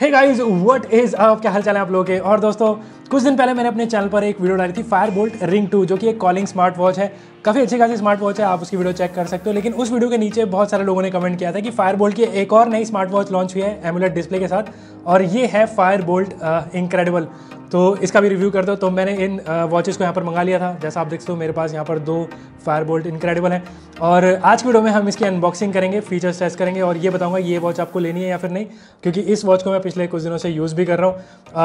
hey guys what is up क्या हाल चाल है आप लोगों के और दोस्तों कुछ दिन पहले मैंने अपने चैनल पर एक वीडियो डाली थी फायर बोल्ट रिंग टू जो कि एक कॉलिंग स्मार्ट वॉच है काफ़ी अच्छी खासी स्मार्ट वॉच है आप उसकी वीडियो चेक कर सकते हो लेकिन उस वीडियो के नीचे बहुत सारे लोगों ने कमेंट किया था कि फायर बोल्ट की एक और नई स्मार्ट वॉच लॉन्च हुई है एमुलेट डिस्प्ले के साथ और ये है फायर बोल्ट इनक्रेडिबल तो इसका भी रिव्यू कर दो तो मैंने इन वॉचेस को यहाँ पर मंगा लिया था जैसा आप देख सकते हो मेरे पास यहाँ पर दो फायर बोल्ट इनक्रेडिबल है और आज की वीडियो में हम इसकी अनबॉक्सिंग करेंगे फीचर्स टेस्ट करेंगे और ये बताऊंगा ये वॉच आपको लेनी है या फिर नहीं क्योंकि इस वॉच को मैं पिछले कुछ दिनों से यूज़ भी कर रहा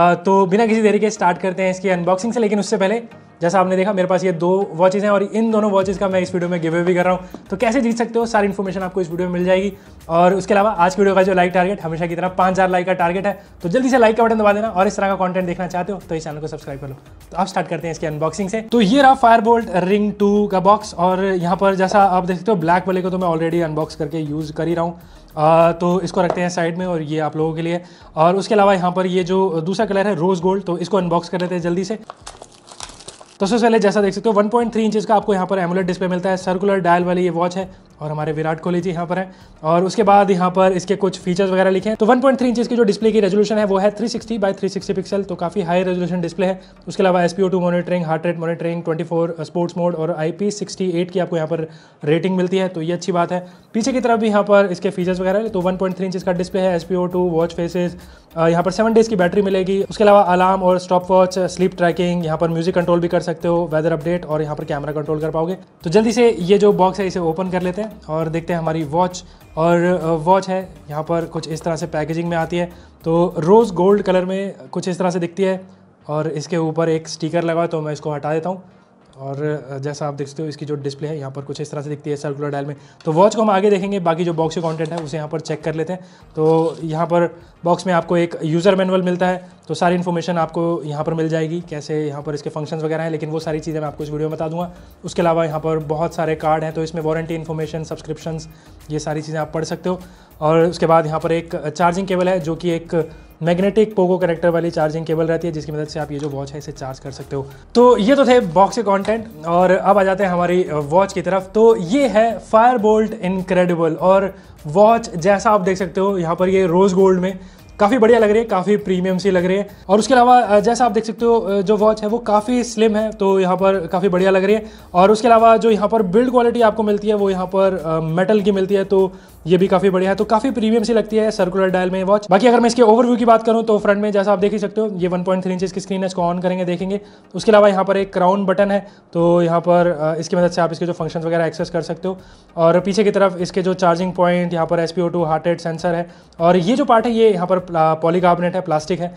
हूँ तो बिना किसी देरी के स्टार्ट स्टार्ट करते हैं इसकी अनबॉक्सिंग से लेकिन उससे पहले जैसा आपने देखा मेरे पास ये दो वॉचेज़ हैं और इन दोनों वॉचेज़ का मैं इस वीडियो में गिव भी कर रहा हूँ तो कैसे जीत सकते हो सारी इन्फॉर्मेशन आपको इस वीडियो में मिल जाएगी और उसके अलावा आज की वीडियो का जो लाइक टारगेट हमेशा की तरह पाँच लाइक का टारगेट है तो जल्दी से लाइक का बटन दबा देना और इस तरह का कॉन्टेंट देखना चाहते हो तो इस चैनल को सब्सक्राइब कर लो तो आप स्टार्ट करते हैं इसकी अनबॉक्सिंग से तो ये रहा फायर बोल्ट रिंग टू का बॉक्स और यहाँ पर जैसा आप देख सकते हो ब्लैक वाले को तो मैं ऑलरेडी अनबॉक्स करके यूज़ कर ही रहा हूँ आ, तो इसको रखते हैं साइड में और ये आप लोगों के लिए और उसके अलावा यहाँ पर ये जो दूसरा कलर है रोज़ गोल्ड तो इसको अनबॉक्स कर लेते हैं जल्दी से तो सबसे पहले जैसा देख सकते हो 1.3 पॉइंट इंचज़ का आपको यहाँ पर एमुलेट डिस्प्ले मिलता है सर्कुलर डायल वाली ये वॉच है और हमारे विराट कोहली जी यहाँ पर हैं और उसके बाद यहाँ पर इसके कुछ फीचर्स वगैरह लिखे हैं तो 1.3 पॉइंट इंच की जो डिस्प्ले की रेजोल्यूशन है वो है 360 सिक्सटी बाई थ्री पिक्सल तो काफ़ी हाई रेजोल्यूशन डिस्प्ले है उसके अलावा S P monitoring heart rate monitoring 24 sports mode और आई पी की आपको यहाँ पर रेटिंग मिलती है तो ये अच्छी बात है पीछे की तरफ भी यहाँ पर इसके फीचर्स वगैरह तो वन पॉइंट इंचेस का डिस्प्ले है एस पी वॉच फेसेस यहाँ पर सेवन डेज़ की बैटरी मिलेगी उसके अलावा अलार्म और स्टॉप वॉच स्लीप ट्रैकिंग यहाँ पर म्यूजिक कंट्रोल भी कर सकते हो वेदर अपडेट और यहाँ पर कैमरा कंट्रोल कर पाओगे तो जल्दी से ये जो बॉक्स है इसे ओपन कर लेते हैं और देखते हैं हमारी वॉच और वॉच है यहाँ पर कुछ इस तरह से पैकेजिंग में आती है तो रोज़ गोल्ड कलर में कुछ इस तरह से दिखती है और इसके ऊपर एक स्टिकर लगा है तो मैं इसको हटा देता हूँ और जैसा आप देख सकते हो इसकी जो डिस्प्ले है यहाँ पर कुछ इस तरह से दिखती है सर्कुलर डायल में तो वॉच को हम आगे देखेंगे बाकी जो बॉक्स कंटेंट है उसे यहाँ पर चेक कर लेते हैं तो यहाँ पर बॉक्स में आपको एक यूज़र मैनुअल मिलता है तो सारी इन्फॉर्मेशन आपको यहाँ पर मिल जाएगी कैसे यहाँ पर इसके फंक्शन वगैरह हैं लेकिन वो सारी चीज़ें मैं आपको इस वीडियो में बता दूँगा उसके अलावा यहाँ पर बहुत सारे कार्ड हैं तो इसमें वारंटी इन्फॉर्मेशन सब्सक्रिप्शन ये सारी चीज़ें आप पढ़ सकते हो और उसके बाद यहाँ पर एक चार्जिंग केबल है जो कि एक मैग्नेटिक पोगो कनेक्टर वाली चार्जिंग केबल रहती है जिसकी मदद से आप ये जो वॉच है इसे चार्ज कर सकते हो तो ये तो थे बॉक्स के कॉन्टेंट और अब आ जाते हैं हमारी वॉच की तरफ तो ये है फायर बोल्ट इनक्रेडिबल और वॉच जैसा आप देख सकते हो यहाँ पर ये रोज़ गोल्ड में काफ़ी बढ़िया लग रही है काफ़ी प्रीमियम सी लग रही है और उसके अलावा जैसा आप देख सकते हो जो वॉच है वो काफ़ी स्लिम है तो यहाँ पर काफ़ी बढ़िया लग रही है और उसके अलावा जो यहाँ पर बिल्ड क्वालिटी आपको मिलती है वो यहाँ पर मेटल की मिलती है तो ये भी काफी बढ़िया है तो काफी प्रीमियम सी लगती है सर्कुलर डायल में वॉच बाकी अगर मैं इसके ओवरव्यू की बात करूँ तो फ्रंट में जैसा आप देख ही सकते हो ये 1.3 पॉइंट थ्री इंच की स्क्रीन है इसको ऑन करेंगे देखेंगे उसके अलावा यहाँ पर एक क्राउन बटन है तो यहाँ पर इसकी मदद से आप इसके जो फंक्शन वगैरह एक्सेस कर सकते हो और पीछे की तरफ इसके जो चार्जिंग पॉइंट यहाँ पर S P heart rate sensor है और ये जो पार्ट है ये यहाँ पर पॉलीकार्बोनेट है प्लास्टिक है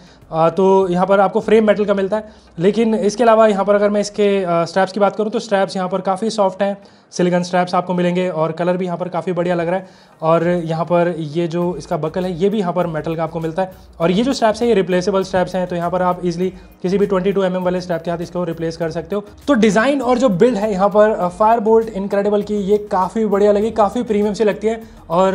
तो यहाँ पर आपको फ्रेम मेटल का मिलता है लेकिन इसके अलावा यहाँ पर अगर मैं इसके स्ट्रैप्स की बात करूँ तो स्ट्रैप्स यहाँ पर काफ़ी सॉफ्ट हैं सिलिकन स्ट्रैप्स आपको मिलेंगे और कलर भी यहाँ पर काफ़ी बढ़िया लग रहा है और यहाँ पर ये जो इसका बकल है ये भी यहाँ पर मेटल का आपको मिलता है और ये जो स्ट्रैप्स हैं ये रिप्लेसेबल स्टैप्स हैं तो यहाँ पर आप इजिली किसी भी 22 टू mm वाले स्टैप के साथ इसको रिप्लेस कर सकते हो तो डिज़ाइन और जो बिल्ड है यहाँ पर फायर बोल्ट इनक्रेडिबल की ये काफ़ी बढ़िया लगी काफ़ी प्रीमियम सी लगती है और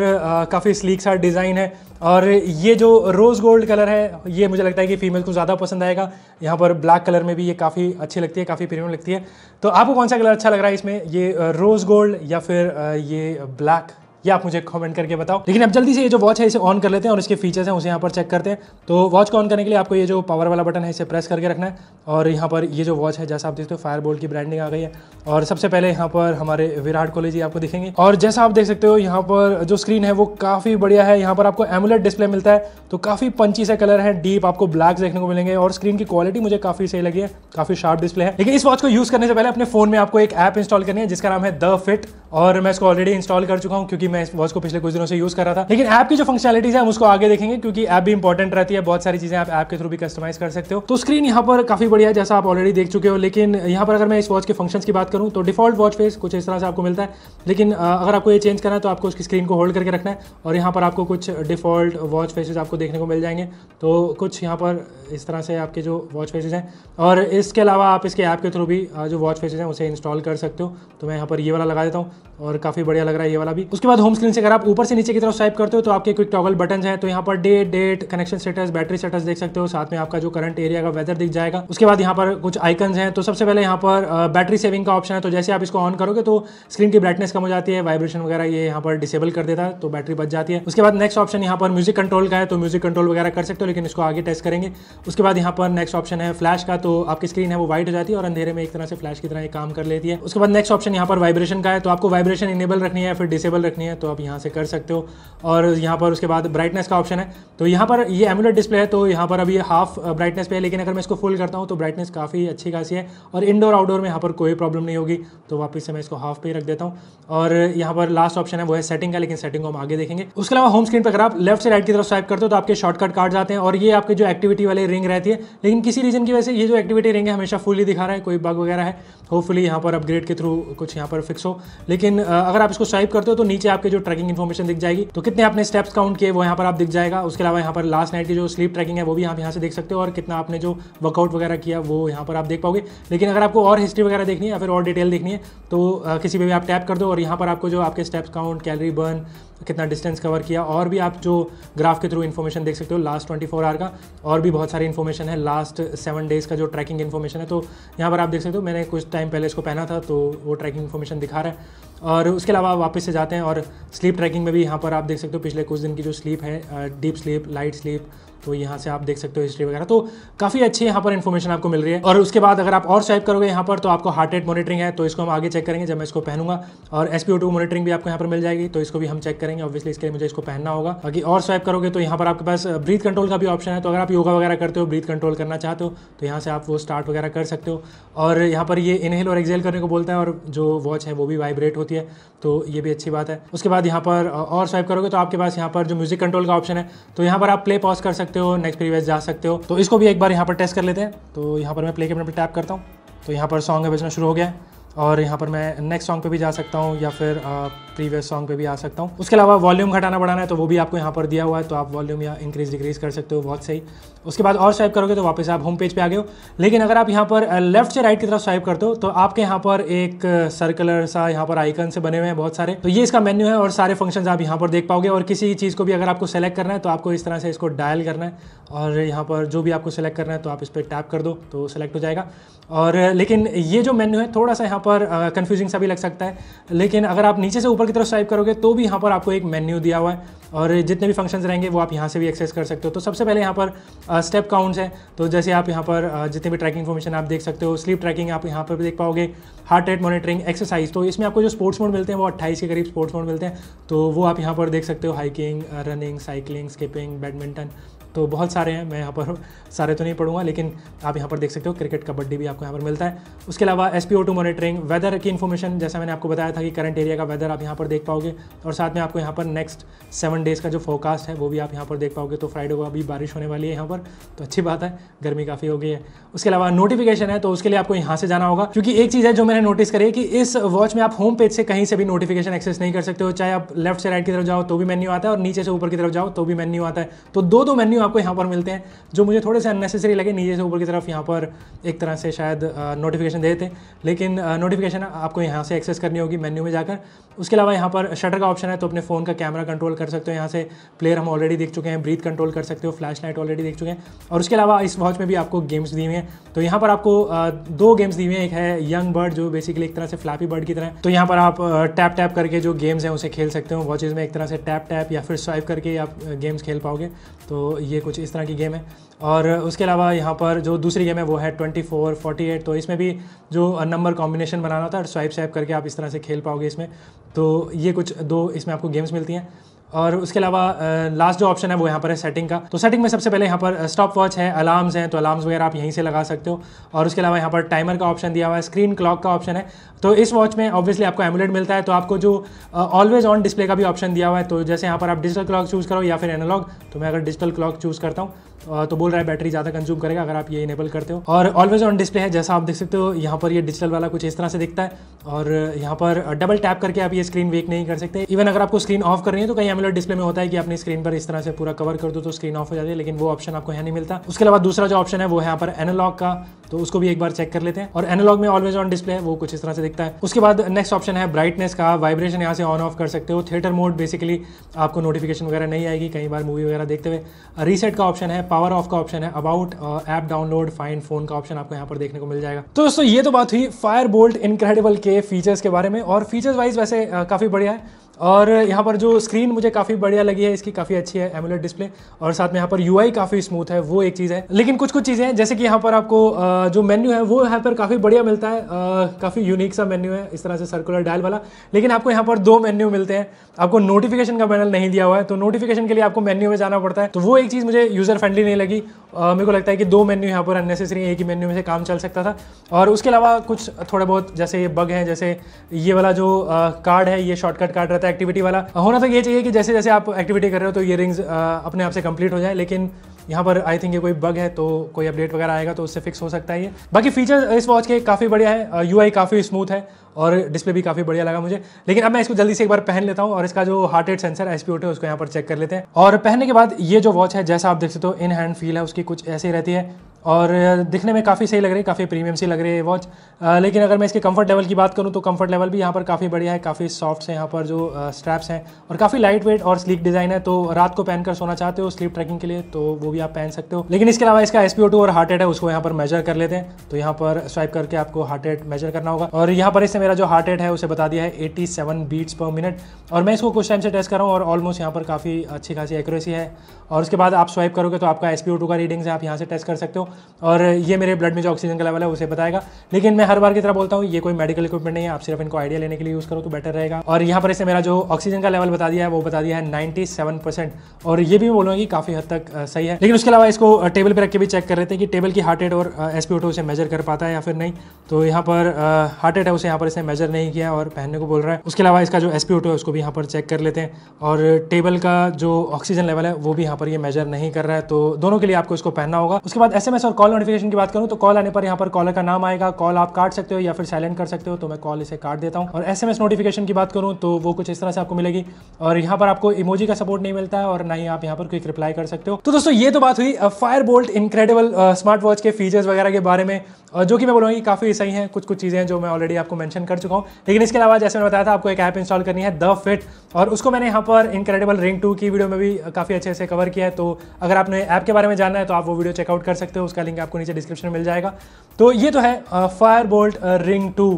काफ़ी स्लीक सा डिज़ाइन है और ये जो रोज़ गोल्ड कलर है ये मुझे लगता है कि फीमेल को ज़्यादा पसंद आएगा यहाँ पर ब्लैक कलर में भी ये काफ़ी अच्छी लगती है काफ़ी प्रीमियम लगती है तो आपको कौन सा कलर अच्छा लग रहा है इसमें ये रोज़ गोल्ड या फिर ये ब्लैक ये आप मुझे कमेंट करके बताओ लेकिन अब जल्दी से ये जो वॉच है इसे ऑन कर लेते हैं और इसके फीचर्स हैं उसे यहाँ पर चेक करते हैं तो वॉच को ऑन करने के लिए आपको ये जो पावर वाला बटन है इसे प्रेस करके रखना है और यहाँ पर ये जो वॉच है जैसा आप देखते हो फायर की ब्रांडिंग आ गई है और सबसे पहले यहाँ पर हमारे विराट कोहली जी आपको दिखेंगे और जैसा आप देख सकते हो यहाँ पर जो स्क्रीन है वो काफ़ी बढ़िया है यहाँ पर आपको एमुलेट डिस्प्ले मिलता है तो काफ़ी पंची से कलर है डीप आपको ब्लैक देखने को मिलेंगे और स्क्रीन की क्वालिटी मुझे काफ़ी सही लगी है काफ़ी शार्प डिस्प्ले है लेकिन इस वॉच को यूज़ करने से पहले अपने फोन में आपको एक ऐप इंस्टॉल करनी है जिसका नाम है द फिट और मैं इसको ऑलरेडी इंस्टॉल कर चुका हूँ क्योंकि भी मैं वॉच को पिछले कुछ दिनों से यूज कर रहा था लेकिन ऐप की जो फंक्शनलिटीज है हम उसको आगे देखेंगे क्योंकि ऐप भी इंपॉर्टेंट रहती है बहुत सारी चीजें आप ऐप के थ्रू भी कस्टमाइज कर सकते हो तो स्क्रीन यहाँ पर काफी बढ़िया जैसा आप ऑलरेडी देख चुके हो लेकिन यहाँ पर अगर मैं इस वॉच के फंक्शन की बात करूँ तो डिफॉल्ट वॉच फेस कुछ इस तरह से आपको मिलता है लेकिन अगर आपको ये चेंज करना है तो आपको उसकी स्क्रीन को होल्ड करके रखना है और यहाँ पर आपको कुछ डिफॉल्ट वॉच फेसेज आपको देखने को मिल जाएंगे तो कुछ यहाँ पर इस तरह से आपके जो वॉच फेसेज हैं और इसके अलावा आप इसके ऐप के थ्रू भी जो वॉच फेसेज हैं उसे इंस्टॉल कर सकते हो तो मैं यहाँ पर ये वाला लगा देता हूँ और काफ़ी बढ़िया लग रहा है ये वाला भी उसके बाद होम स्क्रीन से अगर आप ऊपर से नीचे की तरफ स्वाइप करते हो तो आपके क्विक टॉगल बटन है तो यहाँ पर day date connection status battery status देख सकते हो साथ में आपका जो करंट एरिया का वेदर दिख जाएगा उसके बाद यहाँ पर कुछ आइकन हैं तो सबसे पहले यहाँ पर बैटरी सेविंग का ऑप्शन है तो जैसे आप इसको ऑन करोगे तो स्क्रीन की ब्राइटनेस कम हो जाती है वाइब्रेशन वगैरह ये यहाँ पर डिसेबल कर देता है तो बैटरी बच जाती है उसके बाद नेक्स्ट ऑप्शन यहाँ पर म्यूजिक कंट्रोल का है तो म्यूजिक कंट्रोल वगैरह कर सकते हो लेकिन इसको आगे टेस्ट करेंगे उसके बाद यहाँ पर नेक्स्ट ऑप्शन है फ्लैश का तो आपकी स्क्रीन है वो वाइट हो जाती है और अंधेरे में एक तरह से फ्लैश की तरह काम कर लेती है उसके बाद नेक्स्ट ऑप्शन यहाँ पर वाइब्रेशन का है तो आपको वाइब्रेशन वाइब्रेशन इनेबल रखनी है फिर डिसेबल रखनी है तो आप यहाँ से कर सकते हो और यहाँ पर उसके बाद ब्राइटनेस का ऑप्शन है तो यहाँ पर ये एमुलेट डिस्प्ले है तो यहाँ पर अभी हाफ ब्राइटनेस पे है लेकिन अगर मैं इसको फुल करता हूँ तो ब्राइटनेस काफ़ी अच्छी खासी है और इंडोर आउटडोर में यहाँ पर कोई प्रॉब्लम नहीं होगी तो वापस से मैं इसको हाफ पे रख देता हूँ और यहाँ पर लास्ट ऑप्शन है वो है सेटिंग का लेकिन सेटिंग को हम आगे देखेंगे उसके अलावा होम स्क्रीन पर अगर आप लेफ्ट से राइट की तरफ स्वाइप करते हो तो आपके शॉर्टकट कार्ड जाते हैं और ये आपके जो एक्टिविटी वाले रिंग रहती है लेकिन किसी रीजन की वजह से ये जो एक्टिविटी रिंग है हमेशा फुली दिखा रहा है कोई बग वगैरह है होपफुली यहाँ पर अपग्रेड के थ्रू कुछ यहाँ पर फिक्स हो लेकिन अगर आप इसको स्वाइप करते हो तो नीचे आपके जो ट्रैकिंग इन्फॉर्मेशन दिख जाएगी तो कितने आपने स्टेप्स काउंट किए वो यहाँ पर आप दिख जाएगा उसके अलावा यहाँ पर लास्ट नाइट की जो स्लीप ट्रैकिंग है वो भी आप यहाँ से देख सकते हो और कितना आपने जो वर्कआउट वगैरह किया वो यहाँ पर आप देख पाओगे लेकिन अगर आपको और हिस्ट्री वगैरह देखनी है या फिर और डिटेल देखनी है तो किसी पर भी आप टैप कर दो और यहाँ पर आपको जो आपके स्टेप्स काउंट कैलरी बर्न कितना डिस्टेंस कवर किया और भी आप जो ग्राफ के थ्रू इन्फॉर्मेशन देख सकते हो लास्ट ट्वेंटी फोर आवर का और भी बहुत सारी इन्फॉर्मेशन है लास्ट सेवन डेज़ का जो ट्रैकिंग इन्फॉर्मेशन है तो यहाँ पर आप देख सकते हो मैंने कुछ टाइम पहले इसको पहना था तो वो ट्रैकिंग इन्फॉर्मेशन दिखा रहा है और उसके अलावा आप वापस से जाते हैं और स्लीप ट्रैकिंग में भी यहाँ पर आप देख सकते हो पिछले कुछ दिन की जो स्लीप है डीप स्लीप लाइट स्लीप तो यहाँ से आप देख सकते हो हिस्ट्री वगैरह तो काफ़ी अच्छी यहाँ पर इन्फॉर्मेशन आपको मिल रही है और उसके बाद अगर आप और स्वाइप करोगे यहाँ पर तो आपको हार्ट रेट मॉनिटरिंग है तो इसको हम आगे चेक करेंगे जब मैं इसको पहनूंगा और एस पी मॉनिटरिंग भी आपको यहाँ पर मिल जाएगी तो इसको भी हम चेक करेंगे ऑब्वियसली इसके लिए मुझे इसको पहनना होगा बाकी और स्वाइप करोगे तो यहाँ पर आपके पास ब्रीथ कंट्रोल का भी ऑप्शन है तो अगर आप योगा वगैरह करते हो ब्रीथ कंट्रोल करना चाहते हो तो यहाँ से आप वो स्टार्ट वगैरह कर सकते हो और यहाँ पर ये इनहेल और एक्सेल करने को बोलता है और जो वॉच है वो भी वाइब्रेट होती है तो ये भी अच्छी बात है उसके बाद यहाँ पर और स्वाइप करोगे तो आपके पास यहाँ पर जो म्यूजिक कंट्रोल का ऑप्शन है तो यहाँ पर आप प्ले पॉज कर सकते हो नेक्स्ट प्रीवियस जा सकते हो तो इसको भी एक बार यहाँ पर टेस्ट कर लेते हैं तो यहाँ पर मैं प्ले के बटन पर टैप करता हूँ तो यहाँ पर सॉन्ग बजना शुरू हो गया और यहाँ पर मैं नेक्स्ट सॉन्ग पे भी जा सकता हूँ या फिर प्रीवियस सॉन्ग पे भी आ सकता हूँ उसके अलावा वॉल्यूम घटाना बढ़ाना है तो वो भी आपको यहाँ पर दिया हुआ है तो आप वॉल्यूम या इंक्रीज डिक्रीज कर सकते हो बहुत सही उसके बाद और स्वाइप करोगे तो वापस आप होम पेज पे आ गए हो लेकिन अगर आप यहाँ पर लेफ्ट uh, से राइट की तरफ स्वाइप करते हो तो आपके यहाँ पर एक सर्कुलर uh, सा यहाँ पर आइकन से बने हुए हैं बहुत सारे तो ये इसका मेन्यू है और सारे फंक्शन आप यहाँ पर देख पाओगे और किसी चीज़ को भी अगर आपको सेलेक्ट करना है तो आपको इस तरह से इसको डायल करना है और यहाँ पर जो भी आपको सेलेक्ट करना है तो आप इस पर टैप कर दो तो सेलेक्ट हो जाएगा और uh, लेकिन ये जो मेन्यू है थोड़ा सा यहाँ पर कन्फ्यूजिंग सा भी लग सकता है लेकिन अगर आप नीचे से ऊपर की तरफ स्वाइप करोगे तो भी यहाँ पर आपको एक मेन्यू दिया हुआ है और जितने भी फंक्शंस रहेंगे वो आप यहाँ से भी एक्सेस कर सकते हो तो सबसे पहले यहाँ पर स्टेप काउंट्स हैं तो जैसे आप यहाँ पर जितने भी ट्रैकिंग इन्फॉर्मेशन आप देख सकते हो स्लीप ट्रैकिंग आप यहाँ पर भी देख पाओगे हार्ट रेट मॉनिटरिंग एक्सरसाइज तो इसमें आपको जो स्पोर्ट्स मोड मिलते हैं वो अट्ठाईस के करीब स्पोर्ट्स मोड मिलते हैं तो वो आप यहाँ पर देख सकते हो hiking running cycling skipping badminton तो बहुत सारे हैं मैं यहाँ पर सारे तो नहीं पढ़ूंगा लेकिन आप यहाँ पर देख सकते हो क्रिकेट कबड्डी भी आपको यहाँ पर मिलता है उसके अलावा एस पी मॉनिटरिंग वेदर की इन्फॉर्मेशन जैसा मैंने आपको बताया था कि करंट एरिया का वेदर आप यहाँ पर देख पाओगे और साथ में आपको यहाँ पर नेक्स्ट सेवन डेज़ का जो फोकास्ट है वो भी आप यहाँ पर देख पाओगे तो फ्राइडे को अभी बारिश होने वाली है यहाँ पर तो अच्छी बात है गर्मी काफ़ी हो गई है उसके अलावा नोटिफिकेशन है तो उसके लिए आपको यहाँ से जाना होगा क्योंकि एक चीज़ है जो मैंने नोटिस करी कि इस वॉच में आप होम पेज से कहीं से भी नोटिफिकेशन एक्सेस नहीं कर सकते हो चाहे आप लेफ्ट से राइट की तरफ जाओ तो भी मेन्यू आता है और नीचे से ऊपर की तरफ जाओ तो भी मेन्यू आता है तो दो दो मेन्यू आपको यहाँ पर मिलते हैं जो मुझे थोड़े से अननेसेसरी लगे नीचे से ऊपर की तरफ यहाँ पर एक तरह से शायद नोटिफिकेशन देते हैं लेकिन नोटिफिकेशन आपको यहाँ से एक्सेस करनी होगी मेन्यू में जाकर उसके अलावा यहाँ पर शटर का ऑप्शन है तो अपने फ़ोन का कैमरा कंट्रोल कर सकते हो यहाँ से प्लेयर हम ऑलरेडी देख चुके हैं ब्रीथ कंट्रोल कर सकते हो फ्लैश लाइट ऑलरेडी देख चुके हैं और उसके अलावा इस वॉच में भी आपको गेम्स दी हुई हैं तो यहाँ पर आपको दो गेम्स दी हुई हैं एक है यंग बर्ड जो बेसिकली एक तरह से फ्लैपी बर्ड की तरह तो यहाँ पर आप टैप टैप करके जो गेम्स हैं उसे खेल सकते हो वॉचेज़ में एक तरह से टैप टैप या फिर स्वाइप करके आप गेम्स खेल पाओगे तो ये कुछ इस तरह की गेम है और उसके अलावा यहाँ पर जो दूसरी गेम है वो है ट्वेंटी फोर फोर्टी एट तो इसमें भी जो नंबर कॉम्बिनेशन बनाना होता है स्वाइप स्वाइप करके आप इस तरह से खेल पाओगे इसमें तो ये कुछ दो इसमें आपको गेम्स मिलती हैं और उसके अलावा लास्ट जो ऑप्शन है वो यहाँ पर है सेटिंग का तो सेटिंग में सबसे पहले यहाँ पर स्टॉप वॉच है अलार्म्स हैं तो अलार्म्स वगैरह आप यहीं से लगा सकते हो और उसके अलावा यहाँ पर टाइमर का ऑप्शन दिया हुआ है स्क्रीन क्लॉक का ऑप्शन है तो इस वॉच में ऑब्वियसली आपको एमुलेट मिलता है तो आपको जो ऑलवेज ऑन डिस्प्ले का भी ऑप्शन दिया हुआ है तो जैसे यहाँ पर आप डिजिटल क्लॉक चूज़ करो या फिर एनालॉग तो मैं अगर डिजिटल क्लॉक चूज़ करता हूँ तो बोल रहा है बैटरी ज़्यादा कंज्यूम करेगा अगर आप ये इनेबल करते हो और ऑलवेज ऑन डिस्प्ले है जैसा आप देख सकते हो यहाँ पर ये डिजिटल वाला कुछ इस तरह से दिखता है और यहाँ पर डबल टैप करके आप ये स्क्रीन वेक नहीं कर सकते इवन अगर आपको स्क्रीन ऑफ करनी है तो कहीं एमुलेट डिस्प्ले में होता है कि अपनी स्क्रीन पर इस तरह से पूरा कवर कर दो तो स्क्रीन ऑफ हो जाती है लेकिन वो ऑप्शन आपको यहाँ नहीं मिलता उसके अलावा दूसरा जो ऑप्शन है वो यहाँ पर एनालॉग का तो उसको भी एक बार चेक कर लेते हैं और एनालॉग में ऑलवेज ऑन डिस्प्ले है वो कुछ इस तरह से दिखता है उसके बाद नेक्स्ट ऑप्शन है ब्राइटनेस का वाइब्रेशन यहाँ से ऑन ऑफ कर सकते हो थिएटर मोड बेसिकली आपको नोटिफिकेशन वगैरह नहीं आएगी कई बार मूवी वगैरह देखते हुए रीसेट का ऑप्शन है पावर ऑफ का ऑप्शन है about app download find phone का ऑप्शन आपको यहाँ पर देखने को मिल जाएगा तो दोस्तों ये तो बात हुई फायर बोल्ट इनक्रेडिबल के फीचर्स के बारे में और फीचर्स वाइज वैसे uh, काफ़ी बढ़िया है और यहाँ पर जो स्क्रीन मुझे काफ़ी बढ़िया लगी है इसकी काफ़ी अच्छी है एमुलेट डिस्प्ले और साथ में यहाँ पर यूआई काफ़ी स्मूथ है वो एक चीज़ है लेकिन कुछ कुछ चीज़ें हैं जैसे कि यहाँ पर आपको जो मेन्यू है वो यहाँ पर काफ़ी बढ़िया मिलता है काफ़ी यूनिक सा मेन्यू है इस तरह से सर्कुलर डायल वाला लेकिन आपको यहाँ पर दो मेन्यू मिलते हैं आपको नोटिफिकेशन का पैनल नहीं दिया हुआ है तो नोटिफिकेशन के लिए आपको मेन्यू में जाना पड़ता है तो वो एक चीज़ मुझे यूज़र फ्रेंडली नहीं लगी मेरे को लगता है कि दो मेन्यू यहाँ पर अननेसेसरी एक ही मेन्यू में से काम चल सकता था और उसके अलावा कुछ थोड़ा बहुत जैसे ये बग हैं जैसे ये वाला जो कार्ड है ये शॉर्टकट कार्ड रहता है एक्टिविटी वाला होना तो ये चाहिए कि जैसे जैसे आप एक्टिविटी कर रहे हो तो ये रिंग्स अपने आप से कंप्लीट हो जाए लेकिन यहाँ पर आई थिंक ये कोई बग है तो कोई अपडेट वगैरह आएगा तो उससे फिक्स हो सकता है ये बाकी फीचर इस वॉच के काफ़ी बढ़िया है यू काफ़ी स्मूथ है और डिस्प्ले भी काफ़ी बढ़िया लगा मुझे लेकिन अब मैं इसको जल्दी से एक बार पहन लेता हूँ और इसका जो हार्ट रेट सेंसर एस है उसको यहाँ पर चेक कर लेते हैं और पहनने के बाद ये जो वॉच है जैसा आप देख सकते हो इन हैंड फील है उसकी कुछ ऐसी रहती है और दिखने में काफ़ी सही लग रही है काफ़ी प्रीमियम सी लग रही है वॉच लेकिन अगर मैं इसके कंफर्ट लेवल की बात करूँ तो कंफर्ट लेवल भी यहाँ पर काफ़ी बढ़िया है काफ़ी सॉफ्ट है यहाँ पर जो स्ट्रैप्स हैं और काफ़ी लाइट वेट और स्लीक डिज़ाइन है तो रात को पहनकर सोना चाहते हो स्लीप ट्रैकिंग के लिए तो वो भी आप पहन सकते हो लेकिन इसके अलावा इसका एस और हार्ट रेट है उसको यहाँ पर मेजर कर लेते हैं तो यहाँ पर स्वाइप करके आपको हार्ट रेट मेजर करना होगा और यहाँ पर इससे मेरा जो हार्ट रेट है उसे बता दिया है एटी बीट्स पर मिनट और मैं इसको कुछ टाइम से टेस्ट कर रहा हूँ और ऑलमोस्ट यहाँ पर काफ़ी अच्छी खासी एक्यूरेसी है और उसके बाद आप स्वाइप करोगे तो आपका एस का रीडिंग्स है आप यहाँ से टेस्ट कर सकते हो और ये मेरे ब्लड में जो ऑक्सीजन का लेवल है उसे बताएगा लेकिन मैं हर बार की तरह बोलता हूँ ये कोई मेडिकल इक्विपमेंट नहीं है आप सिर्फ इनको आइडिया लेने के लिए यूज़ करो तो बेटर रहेगा और यहाँ पर इसे मेरा जो ऑक्सीजन का लेवल बता दिया है वो बता दिया है नाइन्टी और ये भी मैं बोलूँगा कि काफ़ी हद तक सही है लेकिन उसके अलावा इसको टेबल पर रख के भी चेक कर रहे थे कि टेबल की हार्ट रेट और एस पी उसे मेजर कर पाता है या फिर नहीं तो यहाँ पर हार्ट रेट है उसे यहाँ पर इसे मेजर नहीं किया और पहनने को बोल रहा है उसके अलावा इसका जो एस पी है उसको भी यहाँ पर चेक कर लेते हैं और टेबल का जो ऑक्सीजन लेवल है वो भी यहाँ पर ये मेजर नहीं कर रहा है तो दोनों के लिए आपको इसको पहनना होगा उसके बाद एस एसएमएस और कॉल नोटिफिकेशन की बात करूं तो कॉल आने पर यहाँ पर कॉलर का नाम आएगा कॉल आप काट सकते हो या फिर साइलेंट कर सकते हो तो मैं कॉल इसे काट देता हूं और एस नोटिफिकेशन की बात करूं तो वो कुछ इस तरह से आपको मिलेगी और यहां पर आपको इमोजी का सपोर्ट नहीं मिलता है और ना ही आप यहाँ पर क्विक रिप्लाई कर सकते हो तो दोस्तों ये तो बात हुई Fire Boltt incredible smart watch के फीचर्स वगैरह के बारे में जो कि मैं बोलूँगी काफ़ी सही है कुछ कुछ चीज़ें जो मैं ऑलरेडी आपको मैंशन कर चुका हूँ लेकिन इसके अलावा जैसे मैं बताया था आपको एक ऐप इंस्टॉल करनी है द फिट और उसको मैंने यहाँ पर इनक्रेडिबल रिंग टू की वीडियो में भी काफ़ी अच्छे से कवर किया है तो अगर आपने ऐप के बारे में जानना है तो आप वो वीडियो चेकआउट कर सकते हो उसका लिंक आपको नीचे डिस्क्रिप्शन में मिल जाएगा तो ये तो है Fire Boltt ring two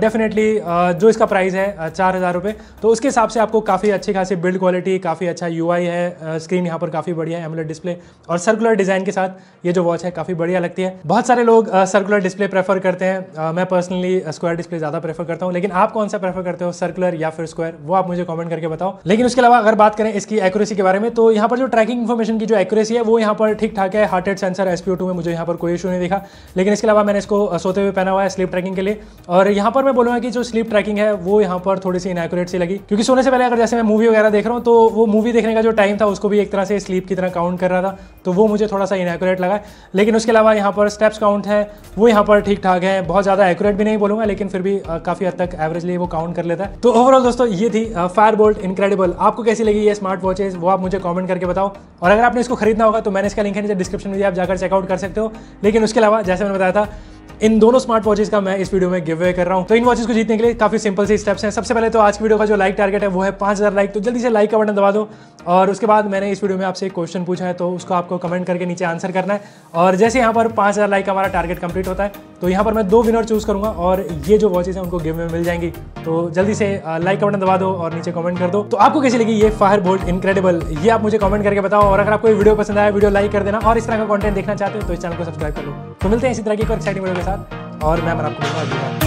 definitely uh, uh, जो इसका प्राइस है चार हज़ार रुपये तो उसके हिसाब से आपको काफ़ी अच्छी खासी बिल्ड क्वालिटी काफ़ी अच्छा यू है स्क्रीन uh, यहाँ पर काफ़ी बढ़िया है एमलेट डिस्प्ले और सर्कुलर डिज़ाइन के साथ ये जो वॉच है काफ़ी बढ़िया लगती है बहुत सारे लोग सर्कुलर डिस्प्ले प्रेफर करते हैं मैं पर्सनली स्क्वायर डिस्प्ले ज़्यादा प्रेफर करता हूँ लेकिन आप कौन सा प्रेफर करते हो सर्कुलर या फिर स्क्वायर वो आप मुझे कॉमेंट करके बताओ लेकिन उसके अलावा अगर बात करें इसकी एक्यूरेसी के बारे में तो यहाँ पर जो ट्रैकिंग इन्फॉर्मेशन की जो एक्यूरेसी है वो यहाँ पर ठीक ठाक है हार्टेड सेंसर एस में मुझे यहाँ पर कोई इशू नहीं दिखा लेकिन इसके अलावा मैंने इसको सोते हुए पहना हुआ है स्लीप ट्रैकिंग के लिए और यहाँ यहाँ पर मैं बोलूँगा कि जो स्लीप ट्रैकिंग है वो यहाँ पर थोड़ी सी इनएक्यूरेट सी लगी क्योंकि सोने से पहले अगर जैसे मैं मूवी वगैरह देख रहा हूँ तो वो मूवी देखने का जो टाइम था उसको भी एक तरह से स्लीप की तरह काउंट कर रहा था तो वो मुझे थोड़ा सा इनएक्यूरेट लगा लेकिन उसके अलावा यहाँ पर स्टेप्स काउंट है वो यहाँ पर ठीक ठाक है बहुत ज़्यादा एकूरेट भी नहीं बोलूँगा लेकिन फिर भी काफ़ी हद तक एवरेजली वो काउंट कर लेता है तो ओवरऑल दोस्तों ये थी फायर बोल्ट इनक्रेडिबल आपको कैसी लगी ये स्मार्ट वॉचेज वो आप मुझे कॉमेंट करके बताओ और अगर आपने इसको खरीदना होगा तो मैंने इसका लिंक है नीचे डिस्क्रिप्शन में आप जाकर चेकआउट कर सकते हो लेकिन उसके अलावा जैसे मैंने बताया था इन दोनों स्मार्ट वॉचेज का मैं इस वीडियो में गिव अवे कर रहा हूँ तो इन वॉचेस को जीतने के लिए काफी सिंपल से स्टेप्स हैं सबसे पहले तो आज की वीडियो का जो लाइक टारगेट है वो है पांच लाइक तो जल्दी से लाइक का बटन दबा दो और उसके बाद मैंने इस वीडियो में आपसे एक क्वेश्चन पूछा है तो उसको आपको कमेंट करके नीचे आंसर करना है और जैसे यहाँ पर पांच लाइक हमारा टारगेट कंप्लीट होता है तो यहाँ पर मैं दो विनर चूज़ करूँगा और ये जो वॉचेज है उनको गिव में मिल जाएंगी तो जल्दी से लाइक का बटन दबा दो और नीचे कमेंट कर दो तो आपको कैसी लगी ये फायर बोल्ट इनक्रेडिबल ये आप मुझे कमेंट करके बताओ और अगर आपको वीडियो पसंद आया वीडियो लाइक कर देना और इस तरह का कॉन्टेंट देखना चाहते हो तो इस चैनल को सब्सक्राइब कर लो तो मिलते हैं इसी तरह की एक और एक्साइटिंग वीडियो के साथ और मैं आपको मिलूंगा